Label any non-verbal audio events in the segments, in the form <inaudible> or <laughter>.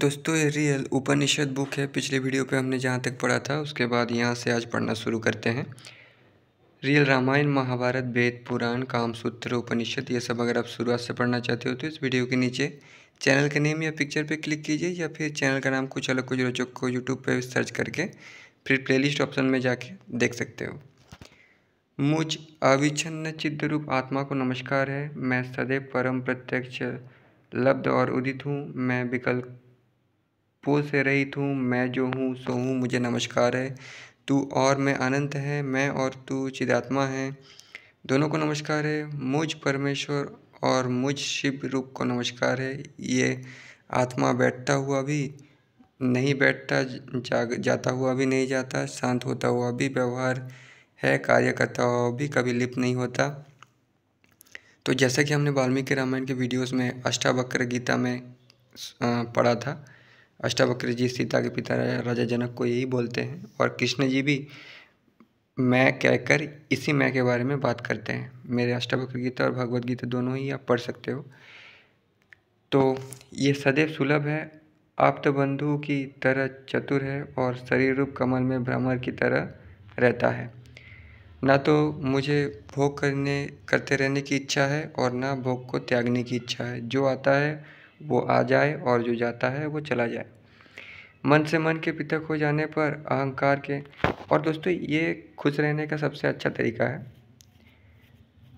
दोस्तों ये रियल उपनिषद बुक है पिछले वीडियो पे हमने जहाँ तक पढ़ा था उसके बाद यहाँ से आज पढ़ना शुरू करते हैं रियल रामायण महाभारत वेद पुराण कामसूत्र उपनिषद ये सब अगर आप शुरुआत से पढ़ना चाहते हो तो इस वीडियो के नीचे चैनल के नेम या पिक्चर पे क्लिक कीजिए या फिर चैनल का नाम कुछ अलग कुछ रोचक को यूट्यूब पर सर्च करके फिर प्ले ऑप्शन में जाके देख सकते हो मुझ अविच्छिन्न चिद्ध रूप आत्मा को नमस्कार है मैं सदैव परम प्रत्यक्ष लब्ध और उदित हूँ मैं विकल्प वो से रहित हूँ मैं जो हूँ सो हूँ मुझे नमस्कार है तू और मैं अनंत है मैं और तू चिदात्मा है दोनों को नमस्कार है मुझ परमेश्वर और मुझ शिव रूप को नमस्कार है ये आत्मा बैठता हुआ भी नहीं बैठता जाग जाता हुआ भी नहीं जाता शांत होता हुआ भी व्यवहार है कार्य करता हुआ भी कभी लिप्त नहीं होता तो जैसा कि हमने वाल्मीकि रामायण के वीडियोस में अष्टावक्र गीता में पढ़ा था अष्टावक्र जी सीता के पिता राजा जनक को यही बोलते हैं और कृष्ण जी भी मैं कहकर इसी मैं के बारे में बात करते हैं मेरे अष्टावक्र गीता और भगवद गीता दोनों ही आप पढ़ सकते हो तो ये सदैव सुलभ है आप तो बंधु की तरह चतुर है और शरीर रूप कमल में भ्रमर की तरह रहता है ना तो मुझे भोग करने करते रहने की इच्छा है और ना भोग को त्यागने की इच्छा है जो आता है वो आ जाए और जो जाता है वो चला जाए मन से मन के पृथक हो जाने पर अहंकार के और दोस्तों ये खुश रहने का सबसे अच्छा तरीका है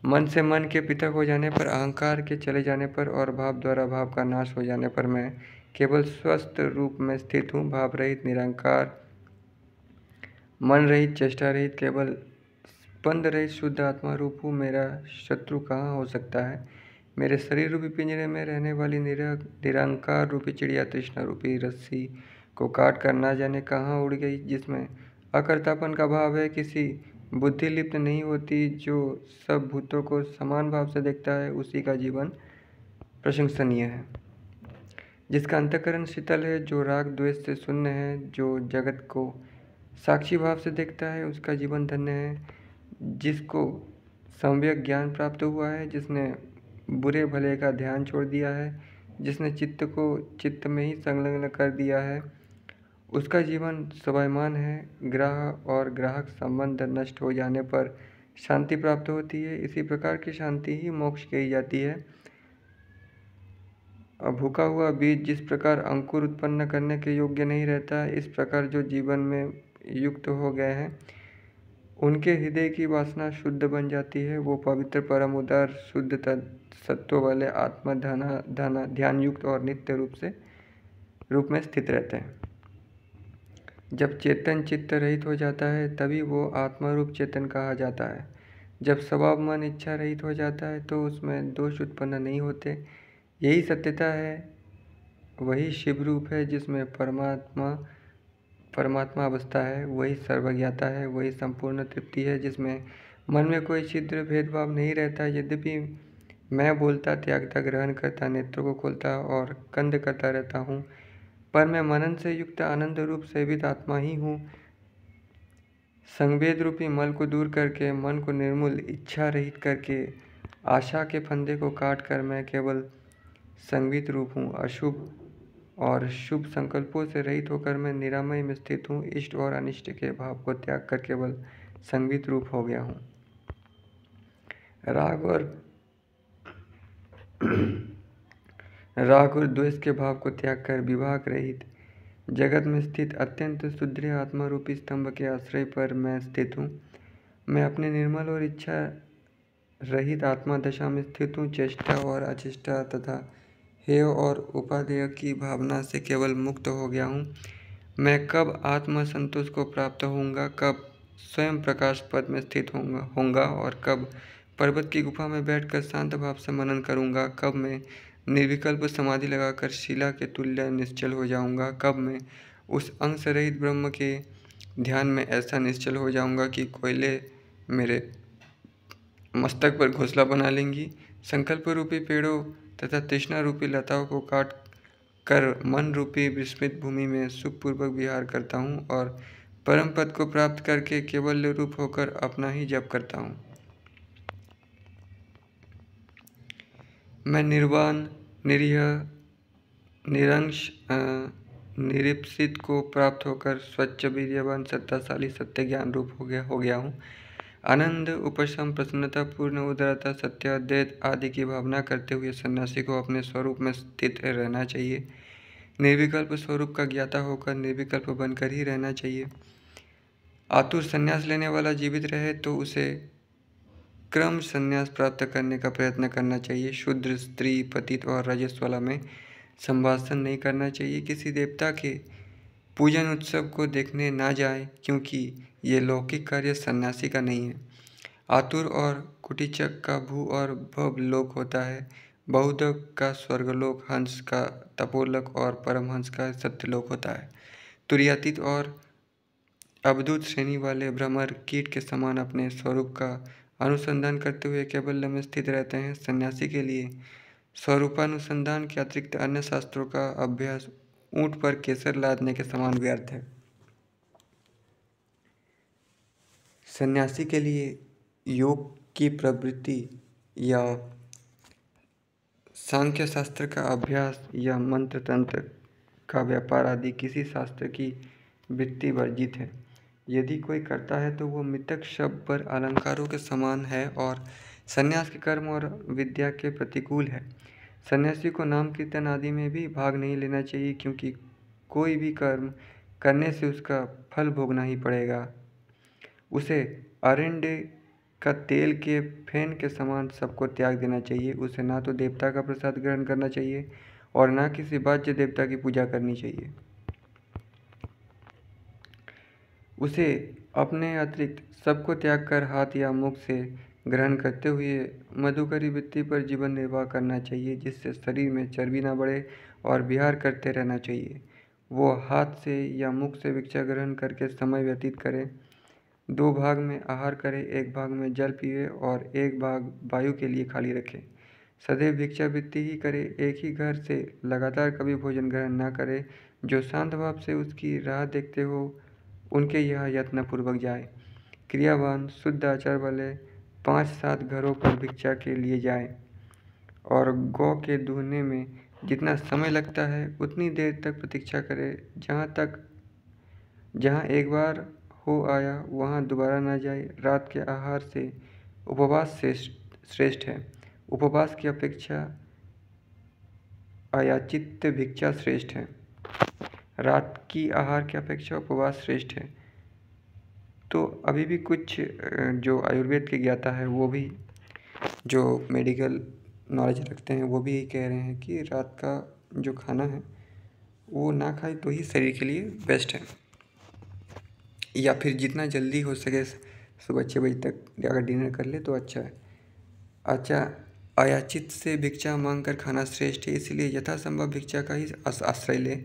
मन से मन के पृथक हो जाने पर अहंकार के चले जाने पर और भाव द्वारा भाव का नाश हो जाने पर मैं केवल स्वस्थ रूप में स्थित हूँ भाव रहित निरंकार मन रहित चेष्टा रहित केवल स्पंद रहित शुद्ध आत्मा रूप हूँ मेरा शत्रु कहाँ हो सकता है मेरे शरीर रूपी पिंजरे में रहने वाली निरंकार रूपी चिड़िया तृष्णा रूपी रस्सी को काट कर ना जाने कहाँ उड़ गई जिसमें अकर्तापन का भाव है किसी बुद्धि लिप्त नहीं होती जो सब भूतों को समान भाव से देखता है उसी का जीवन प्रशंसनीय है जिसका अंतकरण शीतल है जो राग द्वेष से शून्य है जो जगत को साक्षी भाव से देखता है उसका जीवन धन्य है जिसको सम्यक ज्ञान प्राप्त हुआ है जिसने बुरे भले का ध्यान छोड़ दिया है जिसने चित्त को चित्त में ही संलग्न कर दिया है उसका जीवन स्वाभिमान है ग्राह और ग्राहक संबंध नष्ट हो जाने पर शांति प्राप्त होती है इसी प्रकार की शांति ही मोक्ष कही जाती है भूखा हुआ बीज जिस प्रकार अंकुर उत्पन्न करने के योग्य नहीं रहता इस प्रकार जो जीवन में युक्त हो गए हैं उनके हृदय की वासना शुद्ध बन जाती है वो पवित्र परम उदार शुद्ध सत्व वाले आत्मा धना धना ध्यान युक्त और नित्य रूप से रूप में स्थित रहते हैं जब चेतन चित्त रहित हो जाता है तभी वो आत्मा रूप चेतन कहा जाता है जब स्वभाव मन इच्छा रहित हो जाता है तो उसमें दोष उत्पन्न नहीं होते यही सत्यता है वही शिव रूप है जिसमें परमात्मा परमात्मा अवस्था है वही सर्वज्ञाता है वही संपूर्ण तृप्ति है जिसमें मन में कोई छिद्र भेदभाव नहीं रहता यद्यपि मैं बोलता त्यागता ग्रहण करता नेत्रों को खोलता और कंध करता रहता हूँ पर मैं मनन से युक्त आनंद रूप सेवित आत्मा ही हूँ संवेद रूपी मल को दूर करके मन को निर्मूल इच्छा रहित करके आशा के फंदे को काट कर मैं केवल संगीत रूप हूँ अशुभ और शुभ संकल्पों से रहित होकर मैं निरामय में स्थित हूँ इष्ट और अनिष्ट के भाव को त्याग कर केवल संगीत रूप हो गया हूँ राग और <clears throat> राग और द्वेष के भाव को त्याग कर विभाग रहित जगत में स्थित अत्यंत सुदृढ़ आत्मा रूपी स्तंभ के आश्रय पर मैं स्थित हूँ मैं अपने निर्मल और इच्छा रहित आत्मा दशा में स्थित हूँ चेष्टा और अचेष्टा तथा हेय और उपाधेय की भावना से केवल मुक्त हो गया हूँ मैं कब आत्मसंतोष को प्राप्त होऊंगा कब स्वयं प्रकाश पद में स्थित होऊंगा होऊंगा और कब पर्वत की गुफा में बैठकर शांत भाव से मनन करूंगा कब मैं निर्विकल्प समाधि लगाकर शिला के तुल्य निश्चल हो जाऊंगा कब मैं उस अंश रहित ब्रह्म के ध्यान में ऐसा निश्चल हो जाऊंगा कि कोयले मेरे मस्तक पर घोंसला बना लेंगी संकल्प रूपी पेड़ों तथा तृष्णा रूपी लताओं को काट कर मन रूपी विस्मित भूमि में सुखपूर्वक विहार करता हूँ और परम पद को प्राप्त करके केवल रूप होकर अपना ही जप करता हूँ मैं निर्वाण निरीह निरंश निरीपित को प्राप्त होकर स्वच्छ वीरवान सत्ताशाली सत्य ज्ञान रूप हो गया हो गया हूँ आनंद उपशम प्रसन्नता पूर्ण उदारता सत्य अद्वैत आदि की भावना करते हुए सन्यासी को अपने स्वरूप में स्थित रहना चाहिए निर्विकल्प स्वरूप का ज्ञाता होकर निर्विकल्प बनकर ही रहना चाहिए आतुर संन्यास लेने वाला जीवित रहे तो उसे क्रम संन्यास प्राप्त करने का प्रयत्न करना चाहिए शुद्र स्त्री पतित और रजस्वला में संभाषण नहीं करना चाहिए किसी देवता के पूजन उत्सव को देखने ना जाए क्योंकि ये लौकिक कार्य सन्यासी का नहीं है आतुर और कुटीचक का भू और लोक होता है बहुधक का स्वर्गलोक हंस का तपोलक और परमहंस का सत्यलोक होता है तुरियातीत और अवधूत श्रेणी वाले भ्रमर कीट के समान अपने स्वरूप का अनुसंधान करते हुए केवल में स्थित रहते हैं सन्यासी के लिए स्वरूपानुसंधान के अतिरिक्त अन्य शास्त्रों का अभ्यास ऊँट पर केसर लादने के समान व्यर्थ है सन्यासी के लिए योग की प्रवृत्ति या सांख्य शास्त्र का अभ्यास या मंत्र तंत्र का व्यापार आदि किसी शास्त्र की वृत्ति वर्जित है यदि कोई करता है तो वह मृतक शब्द पर अलंकारों के समान है और संन्यास के कर्म और विद्या के प्रतिकूल है सन्यासी को नाम कीर्तन आदि में भी भाग नहीं लेना चाहिए क्योंकि कोई भी कर्म करने से उसका फल भोगना ही पड़ेगा उसे अरिंडे का तेल के फैन के समान सबको त्याग देना चाहिए उसे ना तो देवता का प्रसाद ग्रहण करना चाहिए और ना किसी बाज्य देवता की पूजा करनी चाहिए उसे अपने अतिरिक्त सबको त्याग कर हाथ या मुख से ग्रहण करते हुए मधुकरी वृत्ति पर जीवन निर्वाह करना चाहिए जिससे शरीर में चर्बी ना बढ़े और विहार करते रहना चाहिए वो हाथ से या मुख से भिक्षा ग्रहण करके समय व्यतीत करें दो भाग में आहार करें एक भाग में जल पिए और एक भाग वायु के लिए खाली रखें सदैव भिक्षावृत्ति ही करें एक ही घर से लगातार कभी भोजन ग्रहण ना करें जो शांत भाव से उसकी राह देखते हो उनके यह यत्नपूर्वक जाए क्रियावान शुद्ध आचार वाले पाँच सात घरों पर भिक्षा के लिए जाए और गौ के दूहने में जितना समय लगता है उतनी देर तक प्रतीक्षा करें जहाँ तक जहाँ एक बार हो आया वहाँ दोबारा ना जाए रात के आहार से उपवास श्रेष्ठ है उपवास की अपेक्षा अयाचित भिक्षा श्रेष्ठ है रात की आहार की अपेक्षा उपवास श्रेष्ठ है तो अभी भी कुछ जो आयुर्वेद के ज्ञाता है वो भी जो मेडिकल नॉलेज रखते हैं वो भी यही कह रहे हैं कि रात का जो खाना है वो ना खाए तो ही शरीर के लिए बेस्ट है या फिर जितना जल्दी हो सके सुबह छः बजे तक अगर डिनर कर ले तो अच्छा है अच्छा अयाचित से भिक्षा मांगकर खाना श्रेष्ठ है इसलिए यथासंभव भिक्षा का ही आश्रय लें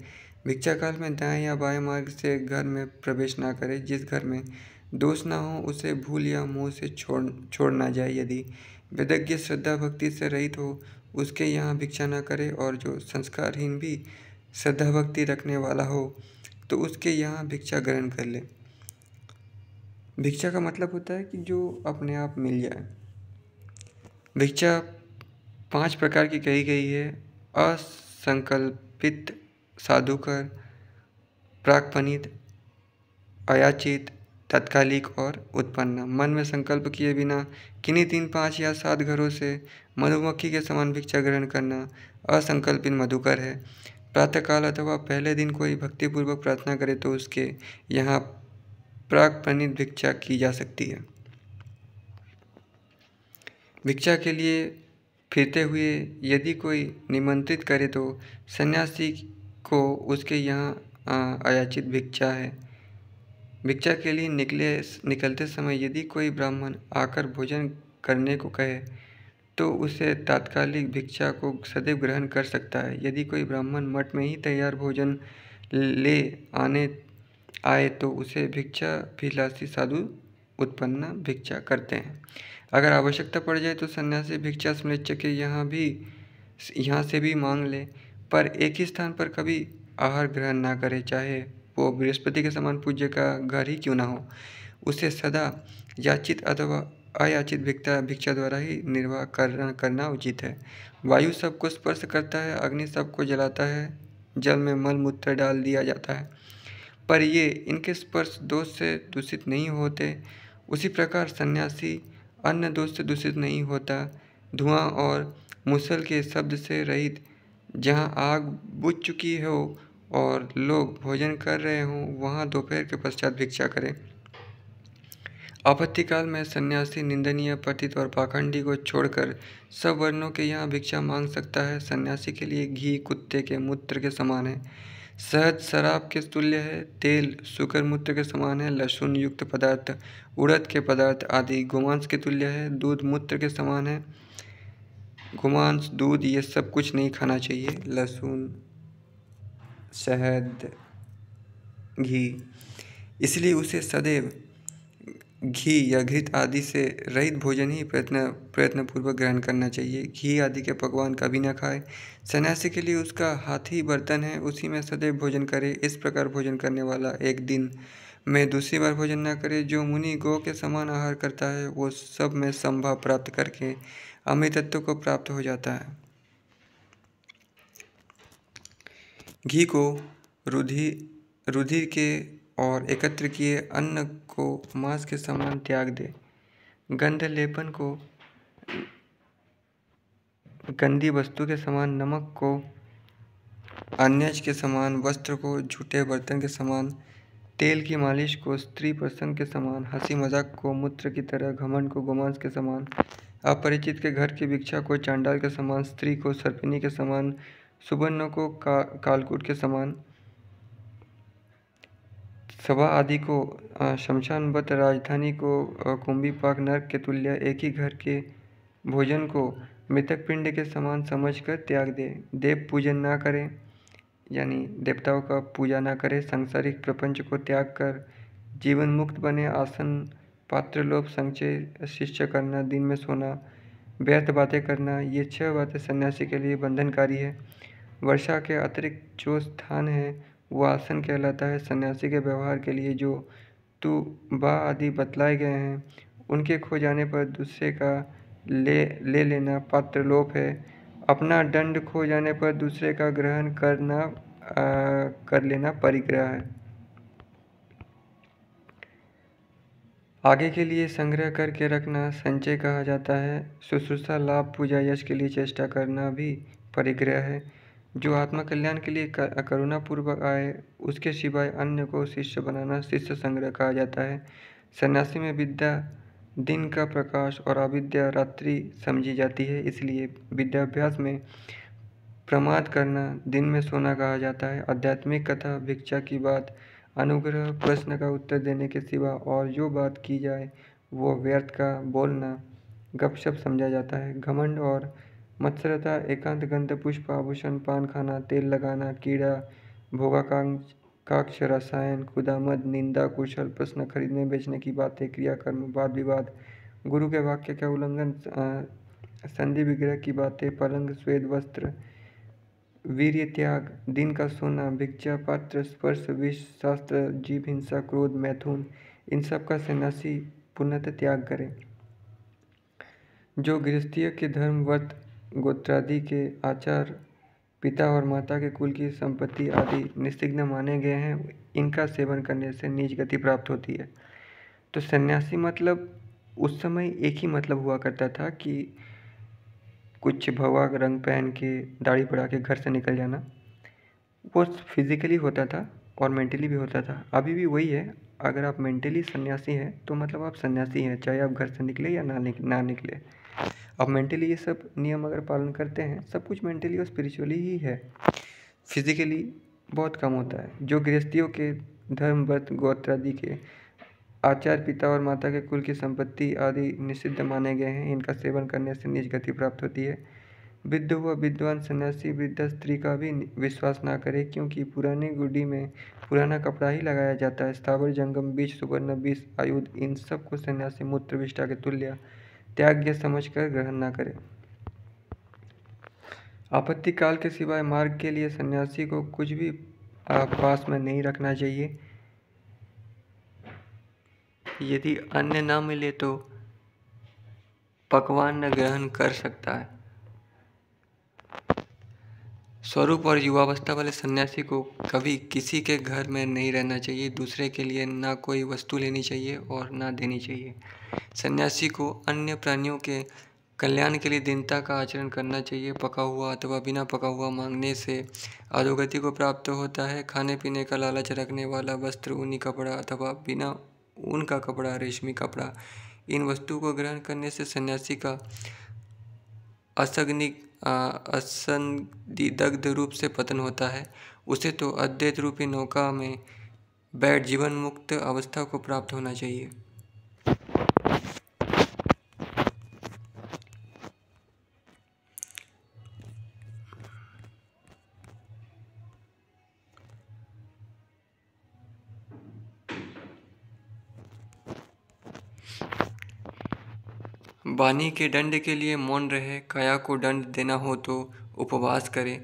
भिक्षा काल में दाएं या बाएं मार्ग से घर में प्रवेश ना करें जिस घर में दोष ना हो उसे भूल या मुँह से छोड़ छोड़ ना जाए यदि वेदज्ञ श्रद्धा भक्ति से रहित हो उसके यहाँ भिक्षा ना करे और जो संस्कारहीन भी श्रद्धा भक्ति रखने वाला हो तो उसके यहाँ भिक्षा ग्रहण कर ले भिक्षा का मतलब होता है कि जो अपने आप मिल जाए भिक्षा पांच प्रकार की कही गई है असंकल्पित साधुकर प्राकपनित अयाचित तत्कालिक और उत्पन्न मन में संकल्प किए बिना किन्हीं तीन पाँच या सात घरों से मधुमक्खी के समान भिक्षा ग्रहण करना असंकल्पित मधुकर है प्रातःकाल अथवा पहले दिन कोई भक्तिपूर्वक प्रार्थना करे तो उसके यहाँ प्राकपणित भिक्षा की जा सकती है भिक्षा के लिए फिरते हुए यदि कोई निमंत्रित करे तो सन्यासी को उसके यहाँ अयाचित भिक्षा है भिक्षा के लिए निकले निकलते समय यदि कोई ब्राह्मण आकर भोजन करने को कहे तो उसे तात्कालिक भिक्षा को सदैव ग्रहण कर सकता है यदि कोई ब्राह्मण मठ में ही तैयार भोजन ले आने आए तो उसे भिक्षा भिलासी साधु उत्पन्न भिक्षा करते हैं अगर आवश्यकता पड़ जाए तो सन्यासी भिक्षा समृक्ष के यहाँ भी यहाँ से भी मांग ले पर एक ही स्थान पर कभी आहार ग्रहण ना करे चाहे वो बृहस्पति के समान पूज्य का घर ही क्यों ना हो उसे सदा याचित अथवा अयाचित भिक्षा भिक्षा द्वारा ही निर्वाह करना करना उचित है वायु सबको स्पर्श करता है अग्नि सबको जलाता है जल में मल मूत्र डाल दिया जाता है पर ये इनके स्पर्श दोष से दूषित नहीं होते उसी प्रकार सन्यासी अन्य दोष से दूषित नहीं होता धुआं और मुसल के शब्द से रहित जहां आग बुझ चुकी हो और लोग भोजन कर रहे हों वहां दोपहर के पश्चात भिक्षा करें आपत्तिकाल में सन्यासी निंदनीय पतित और पाखंडी को छोड़कर सब वर्णों के यहाँ भिक्षा मांग सकता है सन्यासी के लिए घी कुत्ते के मूत्र के समान है शहद शराब के तुल्य है तेल शुकर मूत्र के समान है लहसुन युक्त पदार्थ उड़द के पदार्थ आदि गोमांस के तुल्य है दूध मूत्र के समान है गुमांस दूध ये सब कुछ नहीं खाना चाहिए लहसुन शहद घी इसलिए उसे सदैव घी या घृत आदि से रहित भोजन ही प्रयत्न प्रयत्नपूर्वक ग्रहण करना चाहिए घी आदि के पकवान कभी ना खाए सन्यासी के लिए उसका हाथी बर्तन है उसी में सदैव भोजन करे इस प्रकार भोजन करने वाला एक दिन में दूसरी बार भोजन न करे जो मुनि गौ के समान आहार करता है वो सब में संभव प्राप्त करके अमृतत्व को प्राप्त हो जाता है घी को रुधि रुधिर के और एकत्र किए अन्न को मांस के समान त्याग दे गंध लेपन को गंदी वस्तु के समान नमक को अन्यज के समान वस्त्र को झूठे बर्तन के समान तेल की मालिश को स्त्री प्रसंग के समान हंसी मजाक को मूत्र की तरह घमंड को गोमांस के समान अपरिचित के घर की भिक्षा को चांडाल के समान स्त्री को सर्पिनी के समान सुबर्णों को का कालकूट के समान सभा आदि को शमशानबत राजधानी को कुंभी पाक नर्क के तुल्य एक ही घर के भोजन को मृतक पिंड के समान समझकर त्याग दे देव पूजन ना करें यानी देवताओं का पूजा ना करें सांसारिक प्रपंच को त्याग कर जीवन मुक्त बने आसन पात्र लोभ संचय शिष्य करना दिन में सोना व्यर्थ बातें करना ये छह बातें सन्यासी के लिए बंधनकारी है वर्षा के अतिरिक्त जो स्थान है वह आसन कहलाता है सन्यासी के व्यवहार के लिए जो तू बा आदि बतलाए गए हैं उनके खो जाने पर दूसरे का ले ले लेना पात्र लोप है अपना दंड खो जाने पर दूसरे का ग्रहण करना आ, कर लेना परिग्रह है आगे के लिए संग्रह करके रखना संचय कहा जाता है शुश्रूषा लाभ पूजा यश के लिए चेष्टा करना भी परिग्रह है जो आत्मा कल्याण के लिए करुणापूर्वक आए उसके सिवाय अन्य को शिष्य बनाना शिष्य संग्रह कहा जाता है सन्यासी में विद्या दिन का प्रकाश और अविद्या रात्रि समझी जाती है इसलिए विद्याभ्यास में प्रमाद करना दिन में सोना कहा जाता है आध्यात्मिक कथा भिक्षा की बात अनुग्रह प्रश्न का उत्तर देने के सिवा और जो बात की जाए वो व्यर्थ का बोलना गपशप समझा जाता है घमंड और मत्सरता एकांत गंध पुष्प आभूषण पान खाना तेल लगाना कीड़ा भोगाकांक्ष काक्ष रसायन खुदामद निंदा कुशल प्रश्न खरीदने बेचने की बातें क्रियाकर्म वाद विवाद गुरु के वाक्य का उल्लंघन संधि विग्रह की बातें पलंग श्वेत वस्त्र वीर त्याग दिन का सोना भिक्षा पात्र स्पर्श विष शास्त्र जीव हिंसा क्रोध मैथुन इन सब का सन्यासी पुनः त्याग करें जो गृहस्थीय के धर्म व्रत गोत्रादि के आचार पिता और माता के कुल की संपत्ति आदि निस्तिग्न माने गए हैं इनका सेवन करने से निज गति प्राप्त होती है तो सन्यासी मतलब उस समय एक ही मतलब हुआ करता था कि कुछ भगवा रंग पहन के दाढ़ी बढ़ा के घर से निकल जाना वो फिज़िकली होता था और मेंटली भी होता था अभी भी वही है अगर आप मेंटली सन्यासी हैं तो मतलब आप सन्यासी हैं चाहे आप घर से निकले या ना निक, ना निकले आप मेंटली ये सब नियम अगर पालन करते हैं सब कुछ मेंटली और स्पिरिचुअली ही है फिज़िकली बहुत कम होता है जो गृहस्थियों के धर्म व्रत गोत्र आदि के आचार्य पिता और माता के कुल की संपत्ति आदि निषिद्ध माने गए हैं इनका सेवन करने से निज गति प्राप्त होती है विद्ध व विद्वान सन्यासी वृद्धा स्त्री का भी विश्वास ना करे क्योंकि पुरानी गुडी में पुराना कपड़ा ही लगाया जाता है स्थावर जंगम बीज सुवर्ण बीज आयुध इन सब को सन्यासी मूत्र विष्ठा के तुल्य त्याग्य समझ कर ग्रहण ना करे आपत्ति काल के सिवाय मार्ग के लिए सन्यासी को कुछ भी पास में नहीं रखना चाहिए यदि अन्न न मिले तो पकवान न ग्रहण कर सकता है स्वरूप और युवावस्था वाले सन्यासी को कभी किसी के घर में नहीं रहना चाहिए दूसरे के लिए ना कोई वस्तु लेनी चाहिए और ना देनी चाहिए सन्यासी को अन्य प्राणियों के कल्याण के लिए दीनता का आचरण करना चाहिए पका हुआ अथवा बिना पका हुआ मांगने से अधोगति को प्राप्त होता है खाने पीने का लालच रखने वाला वस्त्र ऊनी कपड़ा अथवा बिना ऊन का कपड़ा रेशमी कपड़ा इन वस्तुओं को ग्रहण करने से सन्यासी का असग्नि असंदिदग्ध रूप से पतन होता है उसे तो अद्वैत रूपी नौका में बैठ जीवन मुक्त अवस्था को प्राप्त होना चाहिए बानी के दंड के लिए मौन रहे काया को दंड देना हो तो उपवास करे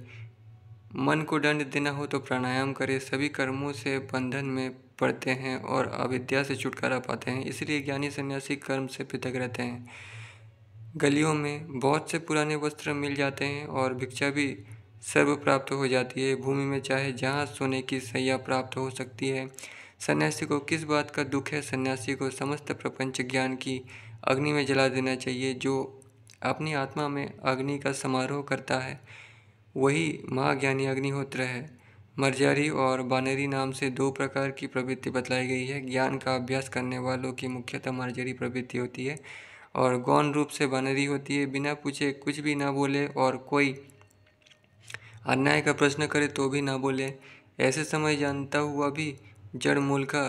मन को दंड देना हो तो प्राणायाम करे सभी कर्मों से बंधन में पड़ते हैं और अविद्या से छुटकारा पाते हैं इसलिए ज्ञानी सन्यासी कर्म से पृथक रहते हैं गलियों में बहुत से पुराने वस्त्र मिल जाते हैं और भिक्षा भी सर्व प्राप्त हो जाती है भूमि में चाहे जहाँ सोने की सैया प्राप्त हो सकती है सन्यासी को किस बात का दुख है सन्यासी को समस्त प्रपंच ज्ञान की अग्नि में जला देना चाहिए जो अपनी आत्मा में अग्नि का समारोह करता है वही महाज्ञानी अग्निहोत्र है मर्जारी और बानरी नाम से दो प्रकार की प्रवृत्ति बतलाई गई है ज्ञान का अभ्यास करने वालों की मुख्यतः मर्जरी प्रवृत्ति होती है और गौन रूप से बानेरी होती है बिना पूछे कुछ भी ना बोले और कोई अन्याय का प्रश्न करे तो भी ना बोले ऐसे समय जानता हुआ भी जड़ मूल का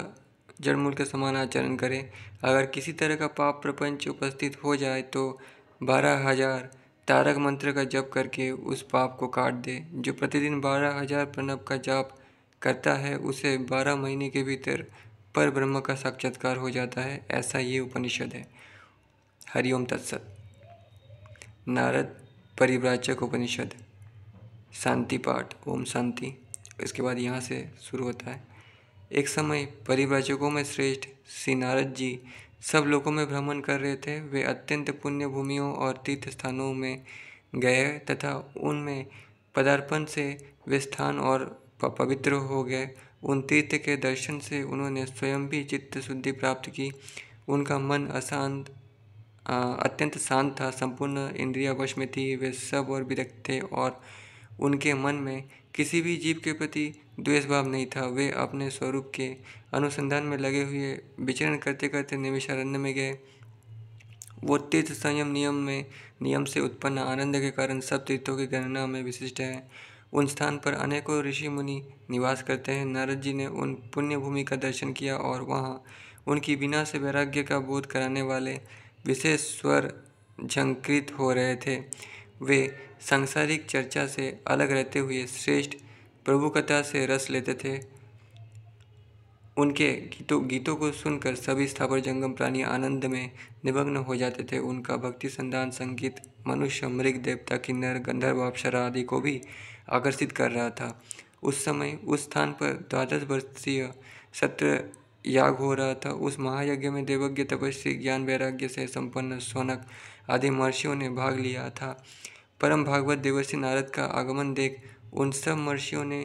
जड़ मूल के समान आचरण करें अगर किसी तरह का पाप प्रपंच उपस्थित हो जाए तो बारह हजार तारक मंत्र का जप करके उस पाप को काट दे जो प्रतिदिन बारह हजार प्रणव का जाप करता है उसे बारह महीने के भीतर पर ब्रह्म का साक्षात्कार हो जाता है ऐसा ये उपनिषद है हरिओम तत्सत नारद परिव्राचक उपनिषद शांति पाठ ओम शांति इसके बाद यहाँ से शुरू होता है एक समय परिव्राजकों में श्रेष्ठ श्री नारद जी सब लोगों में भ्रमण कर रहे थे वे अत्यंत पुण्य भूमियों और तीर्थ स्थानों में गए तथा उनमें पदार्पण से वे स्थान और पवित्र हो गए उन तीर्थ के दर्शन से उन्होंने स्वयं भी चित्त शुद्धि प्राप्त की उनका मन अशांत अत्यंत शांत था संपूर्ण इंद्रिया वश में थी वे सब और विरक्त थे और उनके मन में किसी भी जीव के प्रति द्वेष भाव नहीं था वे अपने स्वरूप के अनुसंधान में लगे हुए विचरण करते करते निमिषारण्य में गए वो तीर्थ संयम नियम में नियम से उत्पन्न आनंद के कारण सब तीर्थों की गणना में विशिष्ट है उन स्थान पर अनेकों ऋषि मुनि निवास करते हैं नारद जी ने उन पुण्य भूमि का दर्शन किया और वहाँ उनकी बिना से वैराग्य का बोध कराने वाले विशेष स्वर झंकृत हो रहे थे वे सांसारिक चर्चा से अलग रहते हुए श्रेष्ठ प्रभु कथा से रस लेते थे उनके गीतों गीतों को सुनकर सभी स्थावर जंगम प्राणी आनंद में निमग्न हो जाते थे उनका भक्ति संदान संगीत मनुष्य मृग देवता किन्नर गंधर्व अप्सरा आदि को भी आकर्षित कर रहा था उस समय उस स्थान पर द्वादश वर्षीय सत्र याग हो रहा था उस महायज्ञ में देवज्ञ तपस्वी ज्ञान वैराग्य से संपन्न सोनक आदि महर्षियों ने भाग लिया था परम भागवत देवर्षि नारद का आगमन देख उन सब महर्षियों ने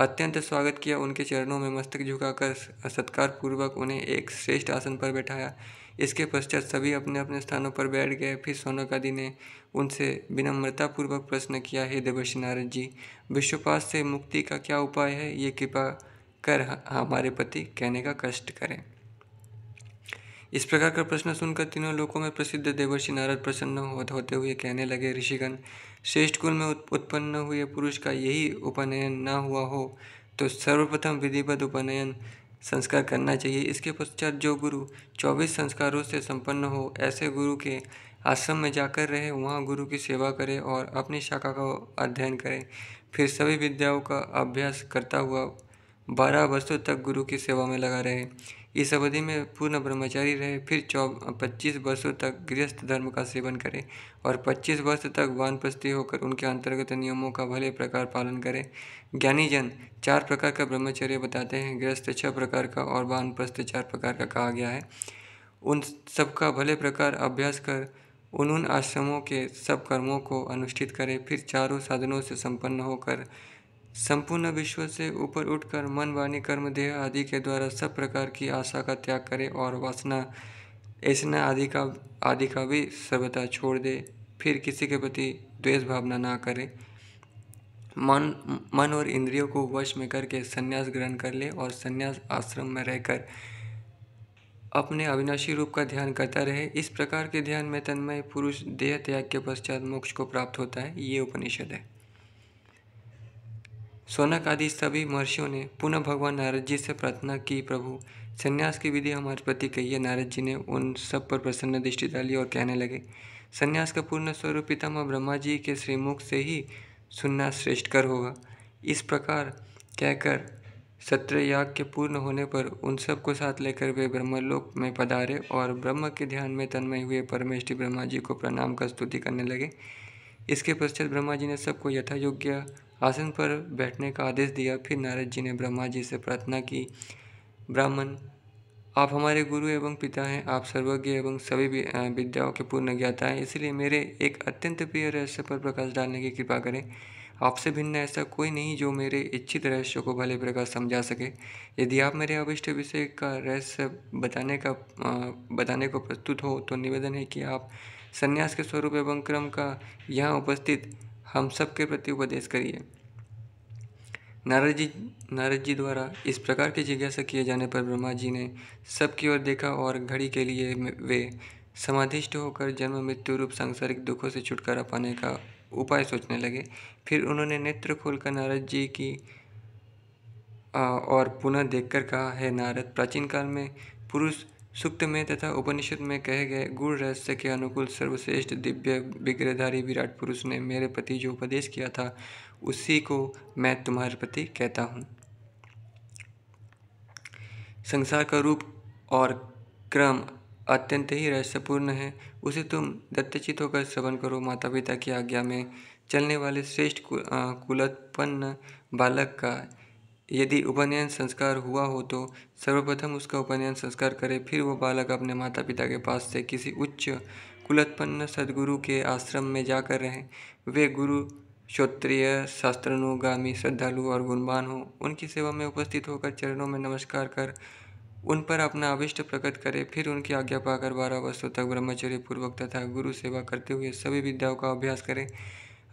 अत्यंत स्वागत किया उनके चरणों में मस्तक झुकाकर सत्कार पूर्वक उन्हें एक श्रेष्ठ आसन पर बैठाया इसके पश्चात सभी अपने अपने स्थानों पर बैठ गए फिर सोनक आदि ने उनसे विनम्रतापूर्वक प्रश्न किया हे देवर्षि नारद जी विश्वपात से मुक्ति का क्या उपाय है ये कृपा कर हमारे पति कहने का कष्ट करें इस प्रकार का प्रश्न सुनकर तीनों लोगों में प्रसिद्ध देवर्षि नारद प्रसन्न होते हुए कहने लगे ऋषिगण श्रेष्ठ कुल में उत्पन्न हुए पुरुष का यही उपनयन न हुआ हो तो सर्वप्रथम विधिवत उपनयन संस्कार करना चाहिए इसके पश्चात जो गुरु चौबीस संस्कारों से संपन्न हो ऐसे गुरु के आश्रम में जाकर रहे वहाँ गुरु की सेवा करें और अपनी शाखा का अध्ययन करें फिर सभी विद्याओं का अभ्यास करता हुआ बारह वर्षों तक गुरु की सेवा में लगा रहे इस अवधि में पूर्ण ब्रह्मचारी रहे फिर चौ पच्चीस वर्षों तक गृहस्थ धर्म का सेवन करें और पच्चीस वर्ष तक वानप्रस्थी होकर उनके अंतर्गत नियमों का भले प्रकार पालन करें ज्ञानी जन चार प्रकार का ब्रह्मचर्य बताते हैं गृहस्थ छह प्रकार का और वानप्रस्थ चार प्रकार का कहा गया है उन सबका भले प्रकार अभ्यास कर उन उन आश्रमों के सब कर्मों को अनुष्ठित करें फिर चारों साधनों से संपन्न होकर संपूर्ण विश्व से ऊपर उठकर मन वाणी कर्म देह आदि के द्वारा सब प्रकार की आशा का त्याग करे और वासना ऐसना आदि का आदि का भी सर्वथा छोड़ दे फिर किसी के प्रति द्वेष भावना ना करे मन मन और इंद्रियों को वश में करके संन्यास ग्रहण कर ले और संन्यास आश्रम में रहकर अपने अविनाशी रूप का ध्यान करता रहे इस प्रकार के ध्यान में तन्मय पुरुष देह त्याग के पश्चात मोक्ष को प्राप्त होता है ये उपनिषद है सोनक आदि सभी महर्षियों ने पुनः भगवान नारद जी से प्रार्थना की प्रभु संन्यास की विधि हमारे प्रति कही है नारद जी ने उन सब पर प्रसन्न दृष्टि डाली और कहने लगे संन्यास का पूर्ण स्वरूप पिता ब्रह्मा जी के श्रीमुख से ही सुनना श्रेष्ठकर होगा इस प्रकार कहकर सत्र याग के पूर्ण होने पर उन सबको साथ लेकर वे ब्रह्मलोक में पधारे और ब्रह्म के ध्यान में तन्मय हुए परमेष्टि ब्रह्मा जी को प्रणाम कर स्तुति करने लगे इसके पश्चात ब्रह्मा जी ने सबको यथा योग्य आसन पर बैठने का आदेश दिया फिर नारद जी ने ब्रह्मा जी से प्रार्थना की ब्राह्मण आप हमारे गुरु एवं पिता हैं आप सर्वज्ञ एवं सभी विद्याओं के पूर्ण ज्ञाता हैं इसलिए मेरे एक अत्यंत प्रिय रहस्य पर प्रकाश डालने की कृपा करें आपसे भिन्न ऐसा कोई नहीं जो मेरे इच्छित रहस्य को भले प्रकार समझा सके यदि आप मेरे अविष्ट विषय का रहस्य बताने का बताने को प्रस्तुत हो तो निवेदन है कि आप संन्यास के स्वरूप एवं क्रम का यहाँ उपस्थित हम सब के प्रति उपदेश करिए नारद जी नारद जी द्वारा इस प्रकार की जिज्ञासा किए जाने पर ब्रह्मा जी ने सबकी ओर देखा और घड़ी के लिए वे समाधिष्ट होकर जन्म मृत्यु रूप सांसारिक दुखों से छुटकारा पाने का उपाय सोचने लगे फिर उन्होंने नेत्र खोलकर नारद जी की और पुनः देखकर कहा है नारद प्राचीन काल में पुरुष सुक्त में तथा उपनिषद में कहे गए गुण रहस्य के अनुकूल सर्वश्रेष्ठ दिव्य विग्रहधारी विराट पुरुष ने मेरे पति जो उपदेश किया था उसी को मैं तुम्हारे प्रति कहता हूँ संसार का रूप और क्रम अत्यंत ही रहस्यपूर्ण है उसे तुम दत्तचित होकर श्रवण करो माता पिता की आज्ञा में चलने वाले श्रेष्ठ कुलत्पन्न बालक का यदि उपनयन संस्कार हुआ हो तो सर्वप्रथम उसका उपनयन संस्कार करें फिर वो बालक अपने माता पिता के पास से किसी उच्च कुलत्पन्न सदगुरु के आश्रम में जाकर रहें वे गुरु क्षोत्रिय शास्त्रानुगामी श्रद्धालु और गुणवान हो उनकी सेवा में उपस्थित होकर चरणों में नमस्कार कर उन पर अपना अभिष्ट प्रकट करें फिर उनकी आज्ञा पाकर बारह वर्षों तक ब्रह्मचर्य पूर्वक तथा गुरु सेवा करते हुए सभी विद्याओं का अभ्यास करें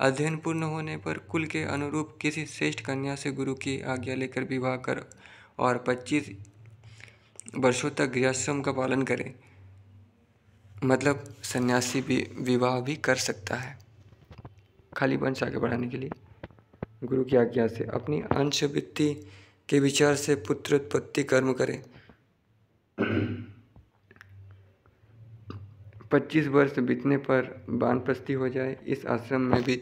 अध्ययन पूर्ण होने पर कुल के अनुरूप किसी श्रेष्ठ कन्या से गुरु की आज्ञा लेकर विवाह कर और 25 वर्षों तक गृहस्थम का पालन करें मतलब सन्यासी भी विवाह भी कर सकता है खाली वंश आगे बढ़ाने के लिए गुरु की आज्ञा से अपनी अंशवृत्ति के विचार से पुत्रोत्पत्ति कर्म करें पच्चीस वर्ष बीतने पर बानप्रस्थी हो जाए इस आश्रम में भी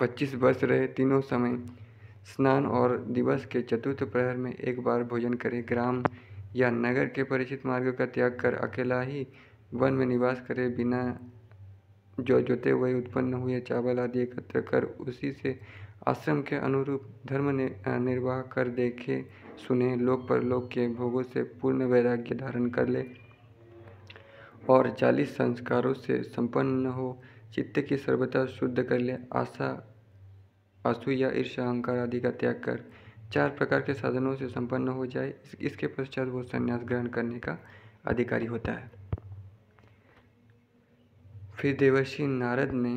पच्चीस वर्ष रहे तीनों समय स्नान और दिवस के चतुर्थ प्रहर में एक बार भोजन करें ग्राम या नगर के परिचित मार्ग का त्याग कर अकेला ही वन में निवास करें बिना जो जोते हुए उत्पन्न हुए चावल आदि एकत्र कर उसी से आश्रम के अनुरूप धर्म निर्वाह कर देखे सुने लोक परलोक के भोगों से पूर्ण वैराग्य धारण कर ले और जाली संस्कारों से संपन्न न हो चित्त की सर्वथा शुद्ध कर ले आशा असूया ईर्षा अहंकार आदि का त्याग कर चार प्रकार के साधनों से संपन्न हो जाए इस, इसके पश्चात वो संन्यास ग्रहण करने का अधिकारी होता है फिर देवर्षि नारद ने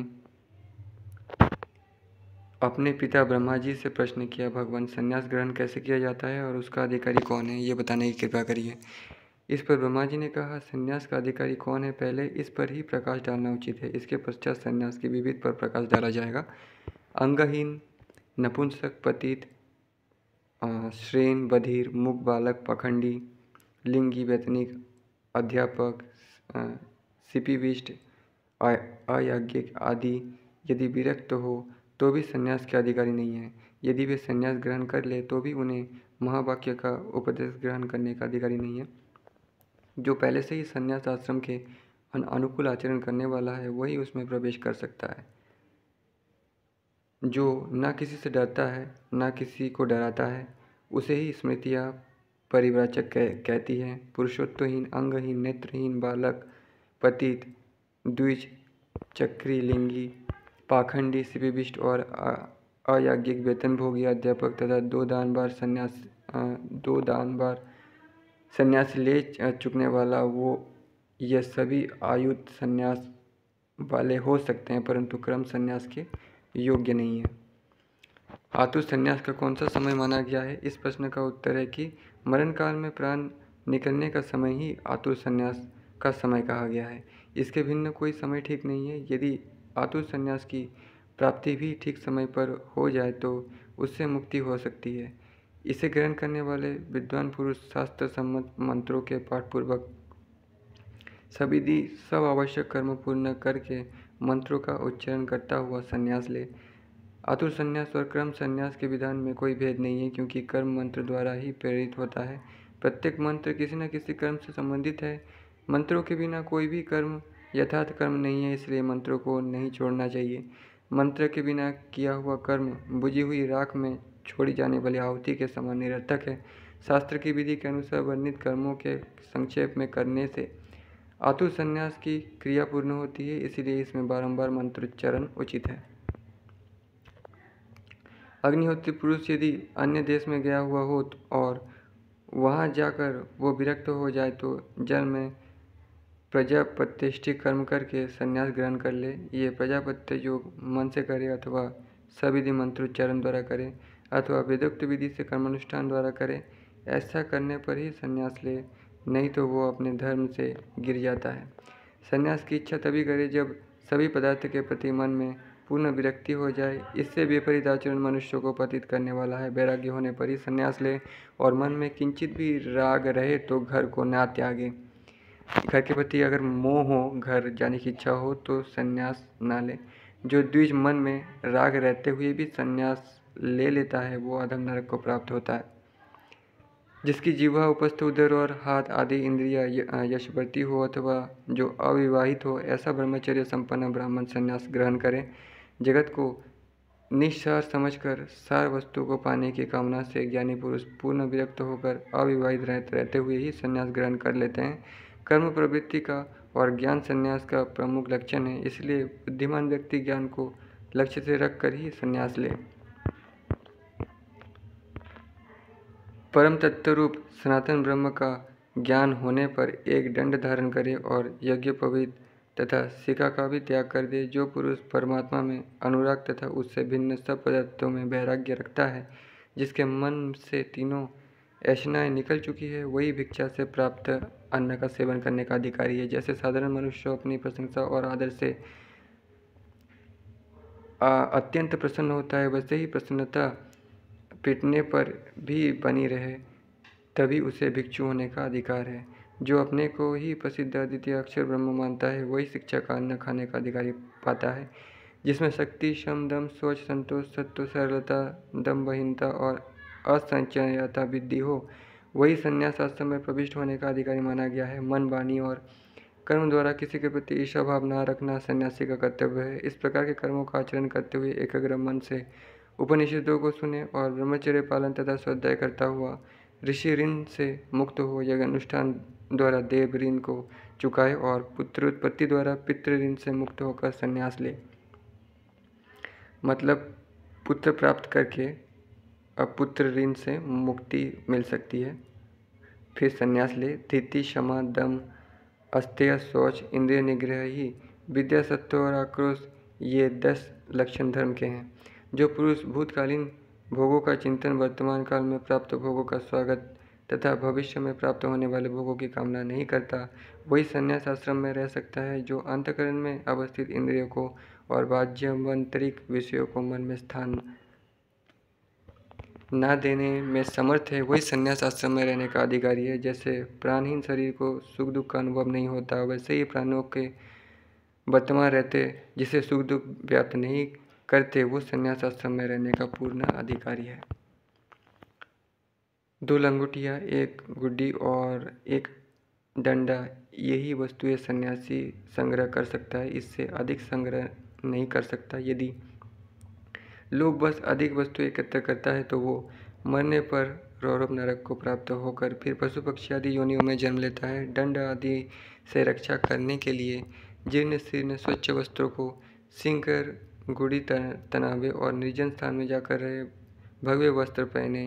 अपने पिता ब्रह्मा जी से प्रश्न किया भगवान संन्यास ग्रहण कैसे किया जाता है और उसका अधिकारी कौन है ये बताने की कृपा करिए इस पर ब्रह्मा जी ने कहा संन्यास का अधिकारी कौन है पहले इस पर ही प्रकाश डालना उचित है इसके पश्चात संन्यास के विविध पर प्रकाश डाला जाएगा अंगहीन नपुंसक पतित श्रेण बधिर मुख बालक पखंडी लिंगी वैतनिक अध्यापक सिपिविष्ट अयाज्ञिक आदि यदि विरक्त हो तो भी संन्यास के अधिकारी नहीं है यदि वे संन्यास ग्रहण कर ले तो भी उन्हें महावाक्य का उपदेश ग्रहण करने का अधिकारी नहीं है जो पहले से ही संन्यास आश्रम के अनुकूल आचरण करने वाला है वही उसमें प्रवेश कर सकता है जो ना किसी से डरता है ना किसी को डराता है उसे ही स्मृतियाँ परिव्राचक कह, कहती हैं पुरुषोत्वहीन अंगहीन नेत्रहीन बालक पतित द्विज चक्री लिंगी पाखंडी सिपिविष्ट और अयाज्ञिक वेतन भोगी अध्यापक तथा दो दान बार संन्यास दो दान बार संन्यास ले चुकने वाला वो यह सभी आयुध सन्यास वाले हो सकते हैं परंतु क्रम सन्यास के योग्य नहीं है आतु संन्यास का कौन सा समय माना गया है इस प्रश्न का उत्तर है कि मरण काल में प्राण निकलने का समय ही आतु संन्यास का समय कहा गया है इसके भिन्न कोई समय ठीक नहीं है यदि आतु संन्यास की प्राप्ति भी ठीक समय पर हो जाए तो उससे मुक्ति हो सकती है इसे ग्रहण करने वाले विद्वान पुरुष शास्त्र सम्मत मंत्रों के पाठपूर्वक सविधि सब आवश्यक कर्म पूर्ण करके मंत्रों का उच्चारण करता हुआ संन्यास ले आतुर संन्यास और क्रम संन्यास के विधान में कोई भेद नहीं है क्योंकि कर्म मंत्र द्वारा ही प्रेरित होता है प्रत्येक मंत्र किसी न किसी कर्म से संबंधित है मंत्रों के बिना कोई भी कर्म यथार्थ कर्म नहीं है इसलिए मंत्रों को नहीं छोड़ना चाहिए मंत्र के बिना किया हुआ कर्म बुझी हुई राख में छोड़ी जाने वाली आहुति के समान निरर्थक है शास्त्र की विधि के अनुसार वर्णित कर्मों के संक्षेप में करने से आतु संन्यास की क्रिया पूर्ण होती है इसीलिए इसमें बारंबार मंत्रोच्चारण उचित है अग्निहोत्री पुरुष यदि अन्य देश में गया हुआ हो और वहाँ जाकर वो विरक्त हो जाए तो जल में प्रजा प्रजापत्यष्टि कर्म करके संन्यास ग्रहण कर ले ये प्रजापत्य योग मन से करे अथवा सविधि मंत्रोच्चारण द्वारा करें अथवा विदुक्त विधि से कर्मानुष्ठान द्वारा करे ऐसा करने पर ही संन्यास ले नहीं तो वो अपने धर्म से गिर जाता है संन्यास की इच्छा तभी करे जब सभी पदार्थ के प्रति मन में पूर्ण विरक्ति हो जाए इससे विपरीत आचरण मनुष्य को पतित करने वाला है वैराग्य होने पर ही संन्यास ले और मन में किंचित भी राग रहे तो घर को ना त्यागे घर के प्रति अगर मोह हो घर जाने की इच्छा हो तो संन्यास ना ले जो द्विज मन में राग रहते हुए भी संन्यास ले लेता है वो अधम नरक को प्राप्त होता है जिसकी जीवा उपस्थ उदर और हाथ आदि इंद्रिया यशवर्ती हो अथवा जो अविवाहित हो ऐसा ब्रह्मचर्य संपन्न ब्राह्मण संन्यास ग्रहण करें जगत को निस्सार समझकर सार वस्तु को पाने की कामना से ज्ञानी पुरुष पूर्ण विरक्त होकर अविवाहित रहते रहते हुए ही संन्यास ग्रहण कर लेते हैं कर्म प्रवृत्ति का और ज्ञान संन्यास का प्रमुख लक्षण है इसलिए बुद्धिमान व्यक्ति ज्ञान को लक्ष्य से रख कर ही संन्यास ले परम तत्व रूप सनातन ब्रह्म का ज्ञान होने पर एक दंड धारण करे और यज्ञोपवीत तथा शिखा का भी त्याग कर दे जो पुरुष परमात्मा में अनुराग तथा उससे भिन्न सब पदार्थों में वैराग्य रखता है जिसके मन से तीनों ऐशनाएँ निकल चुकी है वही भिक्षा से प्राप्त अन्न का सेवन करने का अधिकारी है जैसे साधारण मनुष्य अपनी प्रशंसा और आदर से अत्यंत प्रसन्न होता है वैसे ही प्रसन्नता पिटने पर भी बनी रहे तभी उसे भिक्षु होने का अधिकार है जो अपने को ही प्रसिद्ध अद्वितीय अक्षर ब्रह्म मानता है वही शिक्षा का अन्न खाने का अधिकारी पाता है जिसमें शक्ति शम दम सोच संतोष सत्व सरलता दम्भहीनता और असंचयता विद्धि हो वही संन्यास आश्रम में प्रविष्ट होने का अधिकारी माना गया है मन वाणी और कर्म द्वारा किसी के प्रति ईर्षा भाव न रखना सन्यासी का कर्तव्य है इस प्रकार के कर्मों का आचरण करते हुए एकाग्र मन से उपनिषदों को सुने और ब्रह्मचर्य पालन तथा स्वाध्याय करता हुआ ऋषि ऋण से मुक्त हो यज्ञ अनुष्ठान द्वारा देव ऋण को चुकाए और पुत्रोत्पत्ति द्वारा पितृ ऋण से मुक्त होकर संन्यास ले मतलब पुत्र प्राप्त करके अब पुत्र ऋण से मुक्ति मिल सकती है फिर संन्यास ले तिथि क्षमा दम अस्थेय सोच इंद्रिय निग्रह ही विद्या सत्व और आक्रोश ये दस लक्षण धर्म के हैं जो पुरुष भूतकालीन भोगों का चिंतन वर्तमान काल में प्राप्त भोगों का स्वागत तथा भविष्य में प्राप्त होने वाले भोगों की कामना नहीं करता वही संन्यास आश्रम में रह सकता है जो अंतकरण में अवस्थित इंद्रियों को और बाज्यवंतरिक विषयों को मन में स्थान ना देने में समर्थ है वही संन्यास आश्रम में रहने का अधिकारी है जैसे प्राणहीन शरीर को सुख दुख का अनुभव नहीं होता वैसे ही प्राणों के वर्तमान रहते जिसे सुख दुख व्याप्त नहीं करते वो संन्यास आश्रम में रहने का पूर्ण अधिकारी है दो लंगुटिया एक गुड्डी और एक डंडा यही वस्तुएं सन्यासी संग्रह कर सकता है इससे अधिक संग्रह नहीं कर सकता यदि लोग बस अधिक वस्तु एकत्र करता है तो वो मरने पर रौरव नरक को प्राप्त होकर फिर पशु पक्षी आदि योनियों में जन्म लेता है दंड आदि से रक्षा करने के लिए जीर्ण शीर्ण स्वच्छ वस्त्रों को सिंकर गुड़ी तनावे और निर्जन स्थान में जाकर रहे भगवे वस्त्र पहने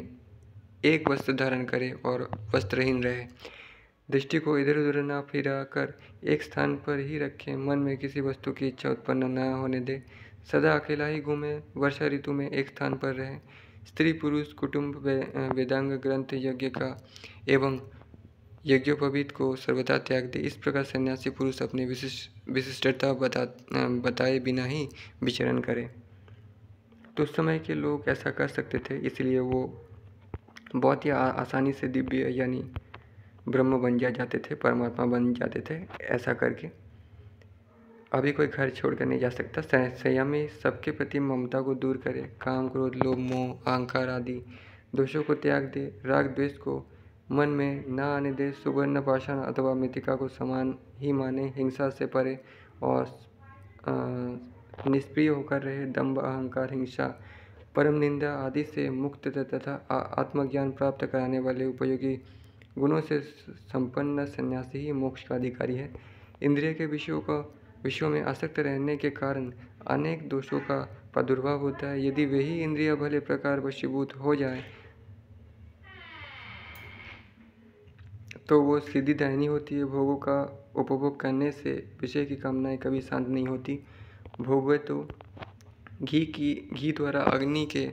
एक वस्त्र धारण करे और वस्त्रहीन रहे दृष्टि को इधर उधर ना फिरा कर एक स्थान पर ही रखें मन में किसी वस्तु की इच्छा उत्पन्न न होने दे सदा अकेला ही घूमे वर्षा ऋतु में एक स्थान पर रहें स्त्री पुरुष कुटुंब वेदांग ग्रंथ यज्ञ का एवं यज्ञोपवीत को सर्वदा त्याग दे इस प्रकार सन्यासी पुरुष अपनी विशिष्ट विशिष्टता बता बताए बिना ही विचरण करें तो उस समय के लोग ऐसा कर सकते थे इसलिए वो बहुत ही आसानी से दिव्य यानी ब्रह्म बन जा जाते थे परमात्मा बन जाते थे ऐसा करके अभी कोई घर छोड़ कर नहीं जा सकता संयमी सबके प्रति ममता को दूर करे काम क्रोध लोभ मोह अहंकार आदि दोषों को त्याग दे राग द्वेष को मन में न आने दे सुवर्ण पाषाण अथवा मिथिका को समान ही माने हिंसा से परे और निष्प्रिय होकर रहे दम्भ अहंकार हिंसा परम निंदा आदि से मुक्त तथा आत्मज्ञान प्राप्त कराने वाले उपयोगी गुणों से संपन्न सन्यासी ही मोक्ष का अधिकारी है इंद्रिय के विषयों का विषयों में आसक्त रहने के कारण अनेक दोषों का प्रादुर्भाव होता है यदि वही इंद्रिय भले प्रकार वशीभूत हो जाए तो वो सीधी दाहिनी होती है भोगों का उपभोग करने से विषय की कामनाएं कभी शांत नहीं होती भोगे तो घी की घी द्वारा अग्नि के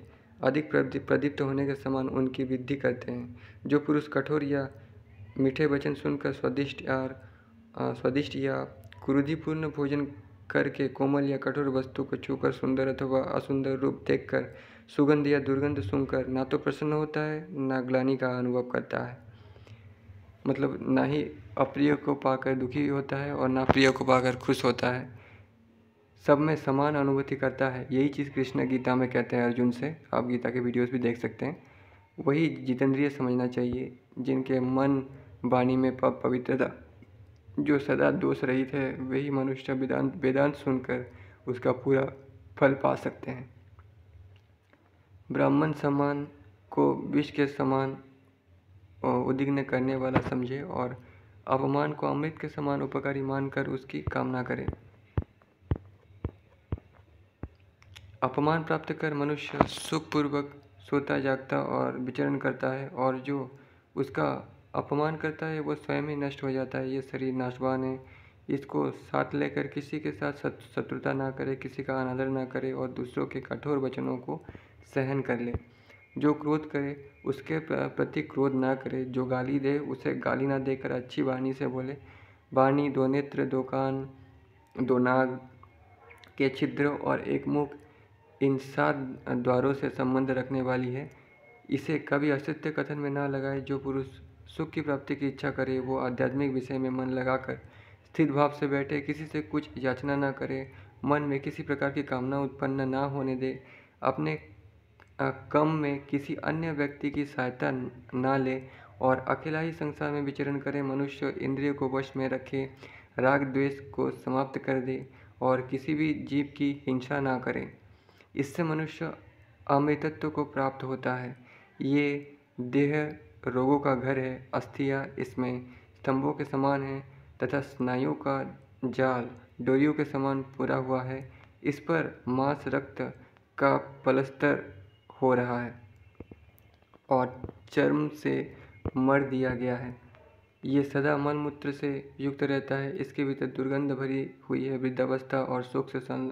अधिक प्रदीप्त होने के समान उनकी वृद्धि करते हैं जो पुरुष कठोर या मीठे वचन सुनकर स्वादिष्ट या स्वादिष्ट या क्रुधिपूर्ण भोजन करके कोमल या कठोर वस्तु को छूकर सुंदर अथवा असुंदर रूप देखकर सुगंध या दुर्गंध सुनकर ना तो प्रसन्न होता है ना ग्लानी का अनुभव करता है मतलब ना ही अप्रिय को पाकर दुखी होता है और ना प्रिय को पाकर खुश होता है सब में समान अनुभूति करता है यही चीज़ कृष्ण गीता में कहते हैं अर्जुन से आप गीता के वीडियोस भी देख सकते हैं वही जितेंद्रिय समझना चाहिए जिनके मन वाणी में पवित्रता जो सदा दोष रहित है वही मनुष्य वेदांत वेदांत सुनकर उसका पूरा फल पा सकते हैं ब्राह्मण समान को विष के समान उद्विग्न करने वाला समझे और अपमान को अमृत के समान उपकारी मानकर उसकी कामना करे अपमान प्राप्त कर मनुष्य सुखपूर्वक सोता जागता और विचरण करता है और जो उसका अपमान करता है वो स्वयं ही नष्ट हो जाता है ये शरीर नाशवान है इसको साथ लेकर किसी के साथ शत्रुता ना करे किसी का अनादर ना करे और दूसरों के कठोर वचनों को सहन कर ले जो क्रोध करे उसके प्रति क्रोध ना करे जो गाली दे उसे गाली ना देकर अच्छी वाणी से बोले वाणी दो नेत्र दो कान दो नाग के छिद्र और एक मुख इन सात द्वारों से संबंध रखने वाली है इसे कभी अस्तित्व कथन में ना लगाए जो पुरुष सुख की प्राप्ति की इच्छा करे वो आध्यात्मिक विषय में मन लगाकर स्थित भाव से बैठे किसी से कुछ याचना ना करे मन में किसी प्रकार की कामना उत्पन्न ना होने दे अपने कम में किसी अन्य व्यक्ति की सहायता ना ले और अकेला ही संसार में विचरण करे मनुष्य इंद्रियों को वश में रखे राग द्वेष को समाप्त कर दे और किसी भी जीव की हिंसा ना करे इससे मनुष्य अमृतत्व को प्राप्त होता है ये देह रोगों का घर है अस्थियाँ इसमें स्तंभों के समान है तथा स्नायुओं का जाल डोरियों के समान पूरा हुआ है इस पर मांस रक्त का पलस्तर हो रहा है और चर्म से मर दिया गया है ये सदा मल मूत्र से युक्त रहता है इसके भीतर दुर्गंध भरी हुई है वृद्धावस्था और सुख से सं,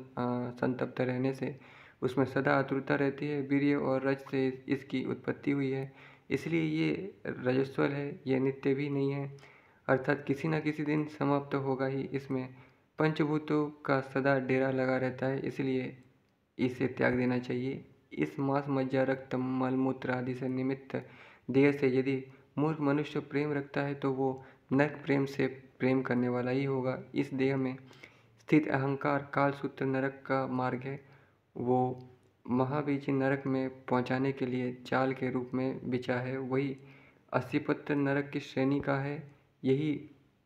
संतप्त रहने से उसमें सदा आतुरता रहती है वीर्य और रज से इसकी उत्पत्ति हुई है इसलिए ये रजस्वल है ये नित्य भी नहीं है अर्थात किसी न किसी दिन समाप्त तो होगा ही इसमें पंचभूतों का सदा डेरा लगा रहता है इसलिए इसे त्याग देना चाहिए इस मांस मज्जा रक्त मलमूत्र आदि से निमित्त देह से यदि मूर्ख मनुष्य प्रेम रखता है तो वो नरक प्रेम से प्रेम करने वाला ही होगा इस देह में स्थित अहंकार कालसूत्र नरक का मार्ग है वो जी नरक में पहुंचाने के लिए चाल के रूप में बिछा है वही अस्थिपत्र नरक की श्रेणी का है यही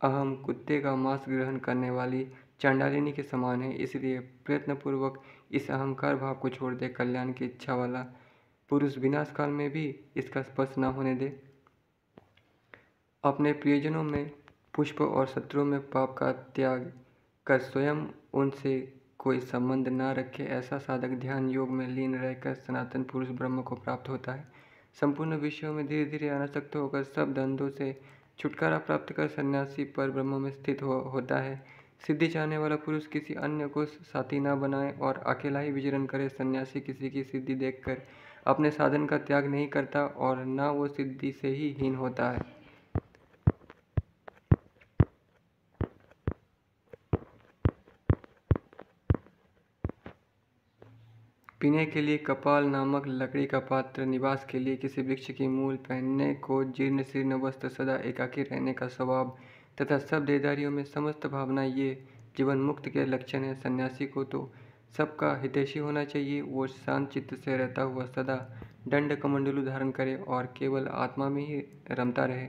अहम कुत्ते का मांस ग्रहण करने वाली चंडालिनी के समान है इसलिए प्रयत्नपूर्वक इस अहंकार भाव को छोड़ दे कल्याण की इच्छा वाला पुरुष विनाश काल में भी इसका स्पर्श न होने दे अपने प्रियजनों में पुष्प और शत्रुओं में पाप का त्याग कर स्वयं उनसे कोई संबंध न रखे ऐसा साधक ध्यान योग में लीन रहकर सनातन पुरुष ब्रह्म को प्राप्त होता है संपूर्ण विषयों में धीरे धीरे अनासक्त होकर सब धंधों से छुटकारा प्राप्त कर सन्यासी पर ब्रह्म में स्थित हो, होता है सिद्धि चाहने वाला पुरुष किसी अन्य को साथी न बनाए और अकेला ही विचरण करे सन्यासी किसी की सिद्धि देखकर अपने साधन का त्याग नहीं करता और न वो सिद्धि से ही हीन होता है पीने के लिए कपाल नामक लकड़ी का पात्र निवास के लिए किसी वृक्ष की मूल पहनने को जीर्ण शीर्ण वस्त्र सदा एकाकी रहने का स्वभाव तथा सब देदारियों में समस्त भावना ये जीवन मुक्त के लक्षण है सन्यासी को तो सबका हितैषी होना चाहिए वो शांत चित्त से रहता हुआ सदा दंड कमंडलू धारण करे और केवल आत्मा में ही रमता रहे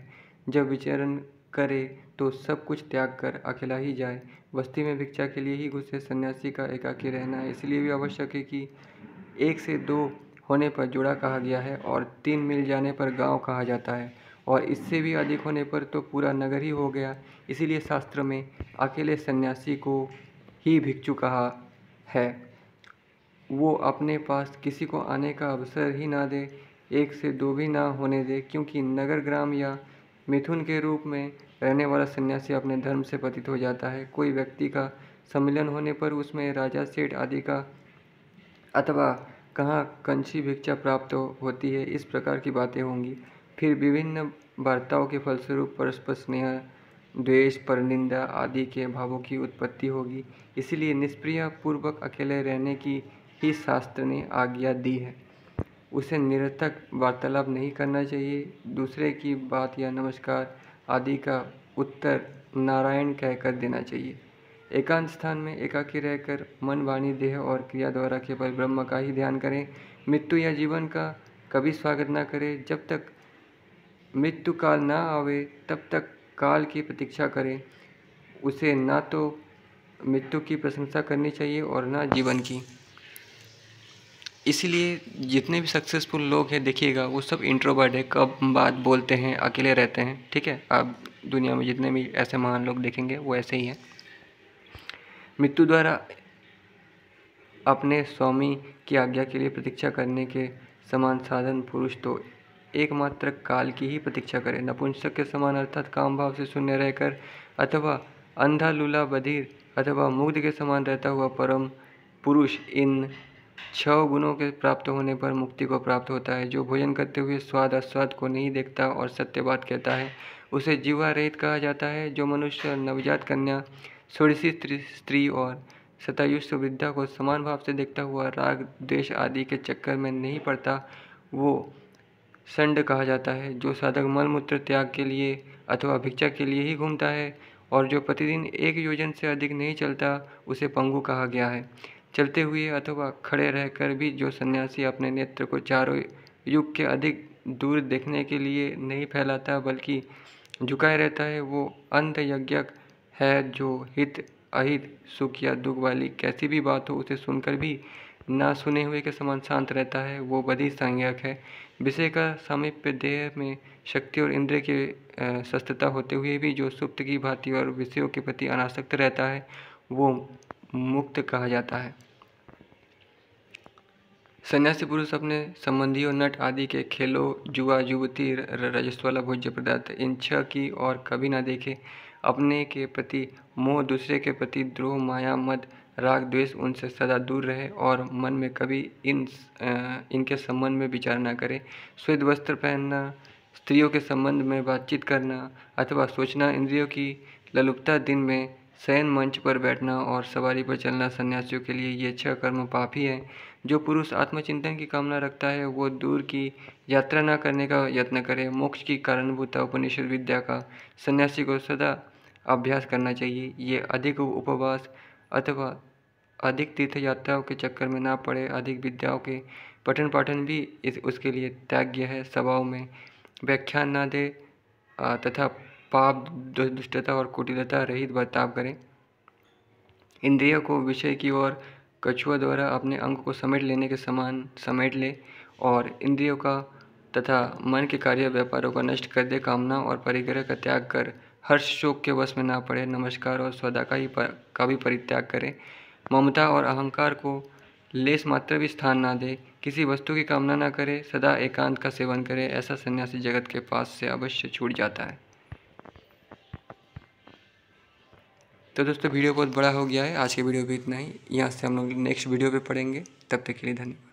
जब विचरण करे तो सब कुछ त्याग कर अकेला ही जाए बस्ती में भिक्षा के लिए ही घुसे सन्यासी का एकाकी रहना इसलिए भी आवश्यक है कि एक से दो होने पर जुड़ा कहा गया है और तीन मिल जाने पर गांव कहा जाता है और इससे भी अधिक होने पर तो पूरा नगर ही हो गया इसीलिए शास्त्र में अकेले सन्यासी को ही भिक्षु कहा है वो अपने पास किसी को आने का अवसर ही ना दे एक से दो भी ना होने दे क्योंकि नगर ग्राम या मिथुन के रूप में रहने वाला सन्यासी अपने धर्म से पतित हो जाता है कोई व्यक्ति का सम्मिलन होने पर उसमें राजा सेठ आदि का अथवा कहाँ कंची भिक्षा प्राप्त होती है इस प्रकार की बातें होंगी फिर विभिन्न वार्ताओं के फलस्वरूप परस्पर स्नेह द्वेष परनिंदा आदि के भावों की उत्पत्ति होगी इसलिए निष्प्रिय पूर्वक अकेले रहने की ही शास्त्र ने आज्ञा दी है उसे निरर्थक वार्तालाप नहीं करना चाहिए दूसरे की बात या नमस्कार आदि का उत्तर नारायण कहकर देना चाहिए एकांत स्थान में एकाकी रहकर मन वाणी देह और क्रिया द्वारा केवल ब्रह्म का ही ध्यान करें मृत्यु या जीवन का कभी स्वागत ना करें जब तक मृत्यु काल ना आवे तब तक काल की प्रतीक्षा करें उसे ना तो मृत्यु की प्रशंसा करनी चाहिए और ना जीवन की इसलिए जितने भी सक्सेसफुल लोग हैं देखिएगा वो सब इंट्रोवर्ट है कब बात बोलते हैं अकेले रहते हैं ठीक है आप दुनिया में जितने भी ऐसे महान लोग देखेंगे वो ऐसे ही है मृत्यु द्वारा अपने स्वामी की आज्ञा के लिए प्रतीक्षा करने के समान साधन पुरुष तो एकमात्र काल की ही प्रतीक्षा करें नपुंसक के समान अर्थात काम भाव से शून्य रहकर अथवा अंधा लूला बधिर अथवा मुग्ध के समान रहता हुआ परम पुरुष इन छह गुणों के प्राप्त होने पर मुक्ति को प्राप्त होता है जो भोजन करते हुए स्वाद अस्वाद को नहीं देखता और सत्य बात कहता है उसे जीवा रहित कहा जाता है जो मनुष्य नवजात कन्या सुरसी स्त्री और सतायुष वृद्धा को समान भाव से देखता हुआ राग द्वेष आदि के चक्कर में नहीं पड़ता वो संड कहा जाता है जो साधक मलमूत्र त्याग के लिए अथवा भिक्षा के लिए ही घूमता है और जो प्रतिदिन एक योजन से अधिक नहीं चलता उसे पंगु कहा गया है चलते हुए अथवा खड़े रहकर भी जो सन्यासी अपने नेत्र को चारों युग के अधिक दूर देखने के लिए नहीं फैलाता बल्कि झुकाए रहता है वो अंत यज्ञ है जो हित अहित सुख या दुख वाली कैसी भी बात हो उसे सुनकर भी ना सुने हुए के समान शांत रहता है वो बधि संज्ञक है विषय का समीप देह में शक्ति और इंद्र के सस्तता होते हुए भी जो सुप्त की भांति और विषयों के प्रति अनासक्त रहता है वो मुक्त कहा जाता है सन्यासी पुरुष अपने संबंधियों नट आदि के खेलों जुआ युवती रजस्वला भोज्य पदार्थ इन छह की और कभी ना देखे अपने के प्रति मोह दूसरे के प्रति द्रोह माया मद राग द्वेष उनसे सदा दूर रहे और मन में कभी इन इनके संबंध में विचार ना करें श्वेत वस्त्र पहनना स्त्रियों के संबंध में बातचीत करना अथवा सोचना इंद्रियों की ललुपता दिन में शयन मंच पर बैठना और सवारी पर चलना सन्यासियों के लिए ये छह कर्म पाप ही हैं जो पुरुष आत्मचिंतन की कामना रखता है वो दूर की यात्रा न करने का यत्न करे मोक्ष की कारणभूता उपनिषद विद्या का सन्यासी को सदा अभ्यास करना चाहिए ये अधिक उपवास अथवा अधिक तीर्थ यात्राओं के चक्कर में ना पड़े अधिक विद्याओं के पठन पाठन भी इस उसके लिए त्याग्य है सभाओं में व्याख्यान ना दे तथा पाप दुष्टता और कुटिलता रहित बर्ताव करें इंद्रियों को विषय की ओर कछुआ द्वारा अपने अंग को समेट लेने के समान समेट ले और इंद्रियों का तथा मन के कार्य व्यापारों का नष्ट कर दे कामना और परिग्रह का त्याग कर हर्ष शोक के वश में ना पड़े नमस्कार और स्वदा का ही पर, का भी परित्याग करें ममता और अहंकार को लेस मात्र भी स्थान ना दे किसी वस्तु की कामना ना करे सदा एकांत का सेवन करे ऐसा सन्यासी जगत के पास से अवश्य छूट जाता है तो दोस्तों वीडियो बहुत बड़ा हो गया है आज के वीडियो भी इतना ही यहाँ से हम लोग नेक्स्ट वीडियो पे पढ़ेंगे तब तक के लिए धन्यवाद